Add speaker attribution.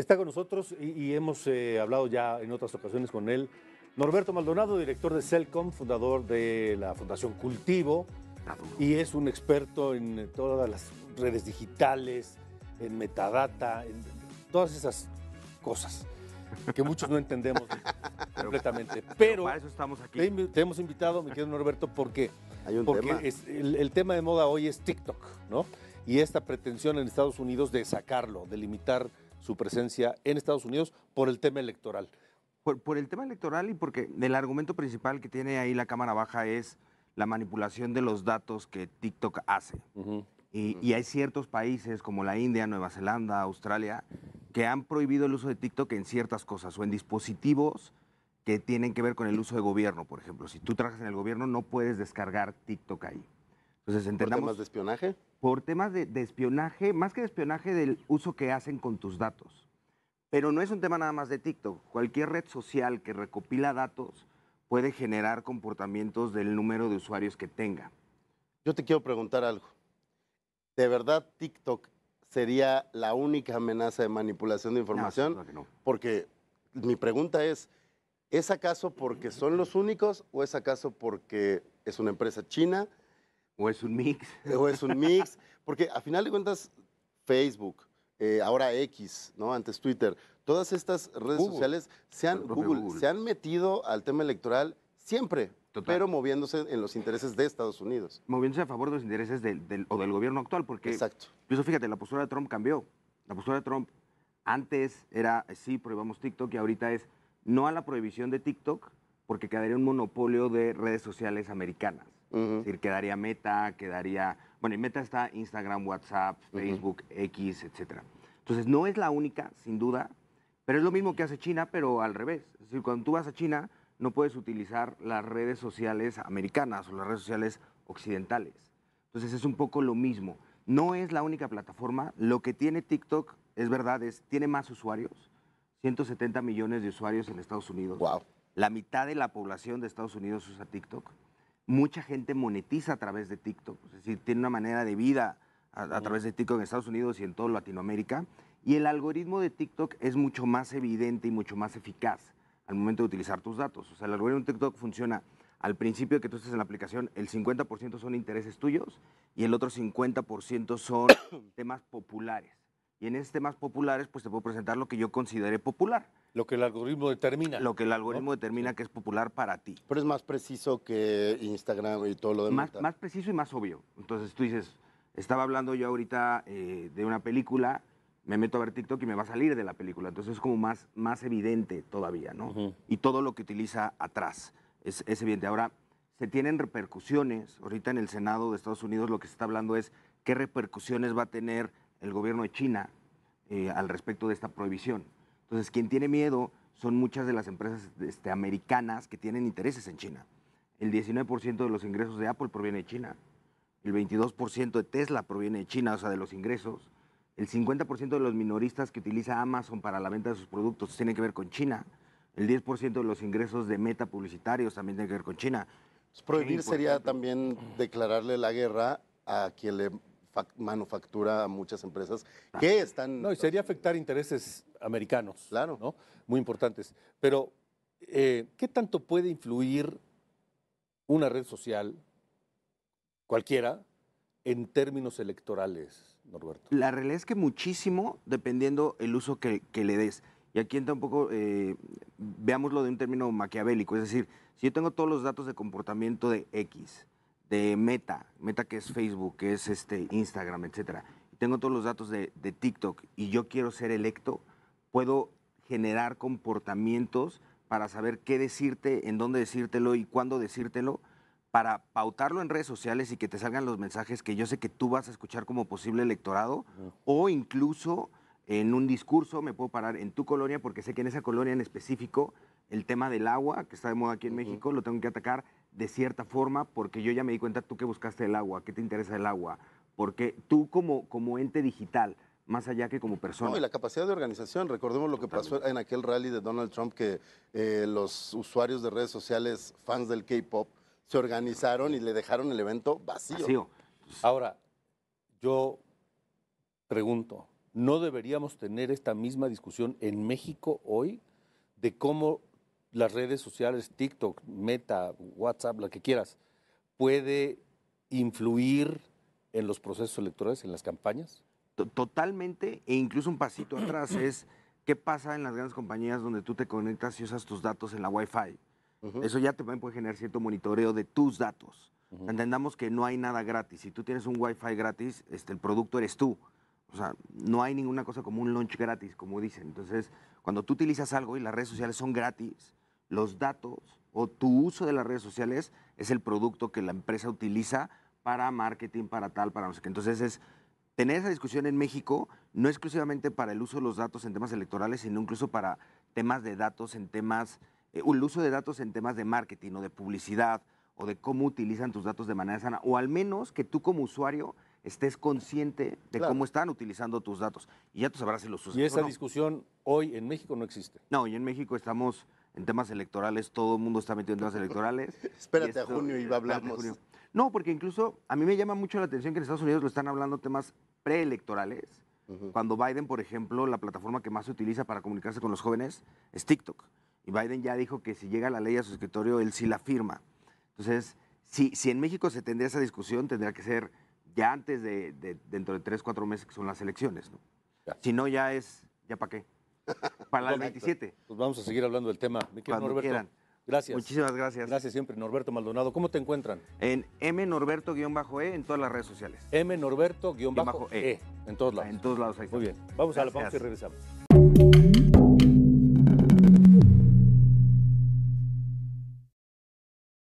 Speaker 1: Está con nosotros y, hemos eh, hablado ya en otras ocasiones con él. Norberto Maldonado, director de Celcom, fundador de la Fundación Cultivo, y es un experto en todas las redes digitales, en metadata, en todas esas cosas que muchos no entendemos completamente. Pero, Te, hemos invitado, mi querido Norberto, porque, Hay porque el, tema de moda hoy es TikTok, ¿no? Y esta pretensión en Estados Unidos de sacarlo, de limitar su presencia en Estados Unidos por el tema electoral. Por, el tema electoral y porque
Speaker 2: el argumento principal que tiene ahí la Cámara Baja es la manipulación de los datos que TikTok hace. y, y, hay ciertos países como la India, Nueva Zelanda, Australia, que han prohibido el uso de TikTok en ciertas cosas o en dispositivos que tienen que ver con el uso de gobierno, por ejemplo. Si tú trabajas en el gobierno, no puedes descargar TikTok ahí. ¿Por temas de espionaje? Por temas de, espionaje, más que de espionaje, del uso que hacen con tus datos. Pero no es un tema nada más de TikTok. Cualquier red social que recopila datos
Speaker 3: puede generar comportamientos del número de usuarios que tenga. Yo te quiero preguntar algo. ¿De verdad TikTok sería la única amenaza de manipulación de información? Porque mi pregunta es, ¿es acaso porque son los únicos o es acaso porque es una empresa china? O es un mix. O es un mix, porque a final de cuentas, Facebook, eh, ahora X, ¿no? Antes Twitter, todas estas redes sociales se han, Google, se han metido al tema electoral siempre, pero moviéndose en los intereses de Estados Unidos. Moviéndose a favor de los intereses del, o del gobierno actual, porque... Exacto. eso, fíjate, la postura de Trump cambió. La postura de Trump
Speaker 2: antes era, eh, sí, prohibamos TikTok y ahorita es no a la prohibición de TikTok, porque quedaría un monopolio de redes sociales americanas. Es decir, quedaría Meta, quedaría... Bueno, y Meta está Instagram, WhatsApp, Facebook, X, etc. Entonces, no es la única, sin duda, pero es lo mismo que hace China, pero al revés. Es decir, cuando tú vas a China, no puedes utilizar las redes sociales americanas o las redes sociales occidentales. Entonces, es un poco lo mismo. No es la única plataforma. Lo que tiene TikTok, es verdad, es tiene más usuarios. 170 millones de usuarios en Estados Unidos. Wow. La mitad de la población de Estados Unidos usa TikTok mucha gente monetiza a través de TikTok, es decir, tiene una manera de vida a, través de TikTok en Estados Unidos y en toda Latinoamérica. Y el algoritmo de TikTok es mucho más evidente y mucho más eficaz al momento de utilizar tus datos. O sea, el algoritmo de TikTok funciona al principio de que tú estés en la aplicación, el 50% son intereses tuyos y el otro 50% son temas populares. Y en esos temas populares, pues te puedo presentar lo que yo consideré popular. Lo que el algoritmo determina. Lo que el algoritmo determina que es popular para ti. Pero es más preciso que Instagram y todo lo demás. Más, más preciso y más obvio. Entonces tú dices, estaba hablando yo ahorita eh, de una película, me meto a ver TikTok y me va a salir de la película. Entonces es como más, más evidente todavía, ¿no? Y todo lo que utiliza atrás es, es evidente. Ahora, se tienen repercusiones. Ahorita en el Senado de Estados Unidos lo que se está hablando es qué repercusiones va a tener el gobierno de China eh, al respecto de esta prohibición. Entonces, quien tiene miedo son muchas de las empresas este, americanas que tienen intereses en China. El 19% de los ingresos de Apple proviene de China. El 22% de Tesla proviene de China, o sea, de los ingresos. El 50% de los minoristas que utiliza Amazon para la venta de sus productos tiene que ver con China. El 10% de los ingresos de meta
Speaker 3: publicitarios también tiene que ver con China. Pues prohibir sería también declararle la guerra a quien le manufactura a muchas empresas ah. que están... No, y sería afectar
Speaker 1: intereses americanos, claro. ¿no? Muy importantes. Pero, eh, ¿qué tanto puede influir una red social, cualquiera, en términos electorales, Norberto? La realidad
Speaker 2: es que muchísimo,
Speaker 1: dependiendo el
Speaker 2: uso que, le des. Y aquí entra un poco, eh, veámoslo de un término maquiavélico, es decir, si yo tengo todos los datos de comportamiento de X, de Meta, Meta que es Facebook, que es este Instagram, etcétera. Tengo todos los datos de, TikTok y yo quiero ser electo, puedo generar comportamientos para saber qué decirte, en dónde decírtelo y cuándo decírtelo, para pautarlo en redes sociales y que te salgan los mensajes que yo sé que tú vas a escuchar como posible electorado, o incluso en un discurso me puedo parar en tu colonia, porque sé que en esa colonia en específico el tema del agua, que está de moda aquí en México, lo tengo que atacar de cierta forma, porque yo ya me di cuenta tú que buscaste el agua, que te interesa el agua, porque tú como, como ente digital, más allá que como persona. No, y la
Speaker 3: capacidad de organización. Recordemos lo que pasó en aquel rally de Donald Trump, que eh, los usuarios de redes sociales, fans del K-Pop, se organizaron y le dejaron el evento vacío. vacío. Ahora, yo pregunto, ¿no deberíamos tener esta
Speaker 1: misma discusión en México hoy de cómo las redes sociales, TikTok, Meta, WhatsApp, la que quieras, puede influir en los procesos electorales, en las campañas? Totalmente, e incluso un pasito atrás
Speaker 2: es qué pasa en las grandes compañías donde tú te conectas y usas tus datos en la Wi-Fi. Eso ya te puede generar cierto monitoreo de tus datos. Entendamos que no hay nada gratis. Si tú tienes un Wi-Fi gratis, este, el producto eres tú. O sea, no hay ninguna cosa como un launch gratis, como dicen. Entonces, cuando tú utilizas algo y las redes sociales son gratis, los datos o tu uso de las redes sociales es el producto que la empresa utiliza para marketing, para tal, para no sé qué. Entonces es tener esa discusión en México, no exclusivamente para el uso de los datos en temas electorales, sino incluso para temas de datos en temas, eh, el uso de datos en temas de marketing o de publicidad o de cómo utilizan tus datos de manera sana, o al menos que tú como usuario estés consciente de cómo están utilizando tus datos. Y ya tú sabrás si los usas. Y esa discusión hoy en México no existe. No, hoy en México estamos en temas electorales, todo el mundo está metido en temas electorales. Espérate a junio y va a Junio. No, porque incluso a mí me llama mucho la atención que en Estados Unidos lo están hablando temas preelectorales. Cuando Biden, por ejemplo, la plataforma que más se utiliza para comunicarse con los jóvenes es TikTok. Y Biden ya dijo que si llega la ley a su escritorio, él sí la firma. Entonces, si, si en México se tendría esa discusión, tendría que ser ya antes de, dentro de tres, cuatro meses que son las elecciones. Si no, ya es, ¿ya
Speaker 1: para qué? Para las 27. Pues vamos a seguir hablando del tema. Mi Norberto. Gracias. Muchísimas gracias. Gracias siempre, Norberto Maldonado. ¿Cómo te encuentran? En m mnorberto-e en todas las redes sociales. m mnorberto-e e. en todos lados. En todos lados. Ahí Muy bien. Vamos a la pausa y regresamos.